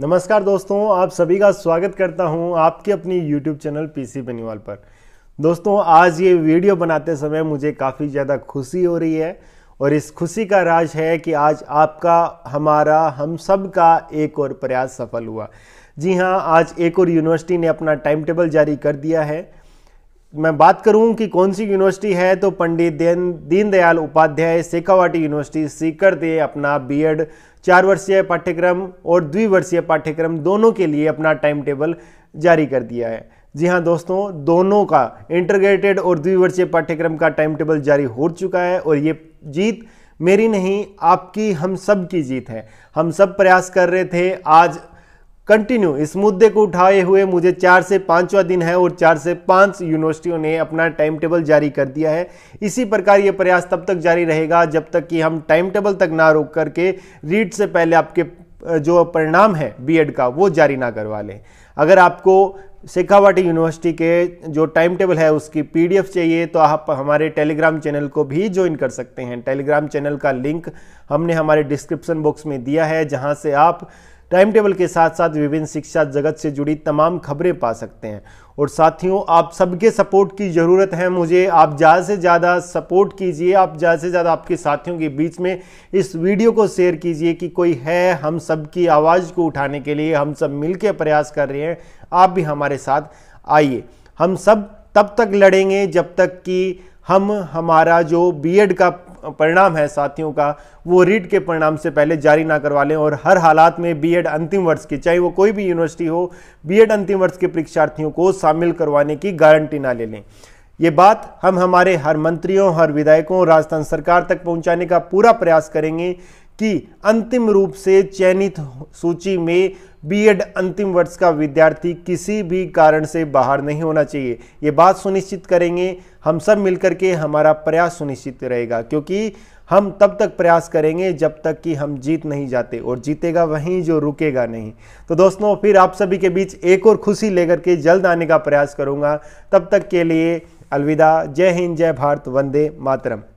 नमस्कार दोस्तों आप सभी का स्वागत करता हूं आपके अपनी YouTube चैनल पीसी बनीवाल पर दोस्तों आज ये वीडियो बनाते समय मुझे काफ़ी ज़्यादा खुशी हो रही है और इस खुशी का राज है कि आज आपका हमारा हम सब का एक और प्रयास सफल हुआ जी हाँ आज एक और यूनिवर्सिटी ने अपना टाइम टेबल जारी कर दिया है मैं बात करूं कि कौन सी यूनिवर्सिटी है तो पंडित दीन दीनदयाल उपाध्याय सेकावाटी यूनिवर्सिटी सीकर दे अपना बीएड चार वर्षीय पाठ्यक्रम और द्विवर्षीय पाठ्यक्रम दोनों के लिए अपना टाइम टेबल जारी कर दिया है जी हाँ दोस्तों दोनों का इंटरग्रेटेड और द्विवर्षीय पाठ्यक्रम का टाइम टेबल जारी हो चुका है और ये जीत मेरी नहीं आपकी हम सब की जीत है हम सब प्रयास कर रहे थे आज कंटिन्यू इस मुद्दे को उठाए हुए मुझे चार से पाँचवा दिन है और चार से पाँच यूनिवर्सिटियों ने अपना टाइम टेबल जारी कर दिया है इसी प्रकार ये प्रयास तब तक जारी रहेगा जब तक कि हम टाइम टेबल तक ना रोक करके रीड से पहले आपके जो परिणाम है बीएड का वो जारी ना करवा लें अगर आपको शेखावाटी यूनिवर्सिटी के जो टाइम टेबल है उसकी पीडीएफ चाहिए तो आप हमारे टेलीग्राम चैनल को भी ज्वाइन कर सकते हैं टेलीग्राम चैनल का लिंक हमने हमारे डिस्क्रिप्शन बॉक्स में दिया है जहां से आप टाइम टेबल के साथ साथ विभिन्न शिक्षा जगत से जुड़ी तमाम खबरें पा सकते हैं और साथियों आप सबके सपोर्ट की ज़रूरत है मुझे आप ज़्यादा से ज़्यादा सपोर्ट कीजिए आप ज़्यादा से ज़्यादा आपके साथियों के बीच में इस वीडियो को शेयर कीजिए कि कोई है हम सब की आवाज़ को उठाने के लिए हम सब मिल प्रयास कर रहे हैं आप भी हमारे साथ आइए हम सब तब तक लड़ेंगे जब तक कि हम हमारा जो बीएड का परिणाम है साथियों का वो रीट के परिणाम से पहले जारी ना करवा लें और हर हालात में बीएड अंतिम वर्ष की चाहे वो कोई भी यूनिवर्सिटी हो बीएड अंतिम वर्ष के परीक्षार्थियों को शामिल करवाने की गारंटी ना ले लें ये बात हम हमारे हर मंत्रियों हर विधायकों राजस्थान सरकार तक पहुंचाने का पूरा प्रयास करेंगे कि अंतिम रूप से चयनित सूची में बीएड अंतिम वर्ष का विद्यार्थी किसी भी कारण से बाहर नहीं होना चाहिए ये बात सुनिश्चित करेंगे हम सब मिलकर के हमारा प्रयास सुनिश्चित रहेगा क्योंकि हम तब तक प्रयास करेंगे जब तक कि हम जीत नहीं जाते और जीतेगा वहीं जो रुकेगा नहीं तो दोस्तों फिर आप सभी के बीच एक और खुशी लेकर के जल्द आने का प्रयास करूँगा तब तक के लिए अलविदा जय हिंद जय भारत वंदे मातरम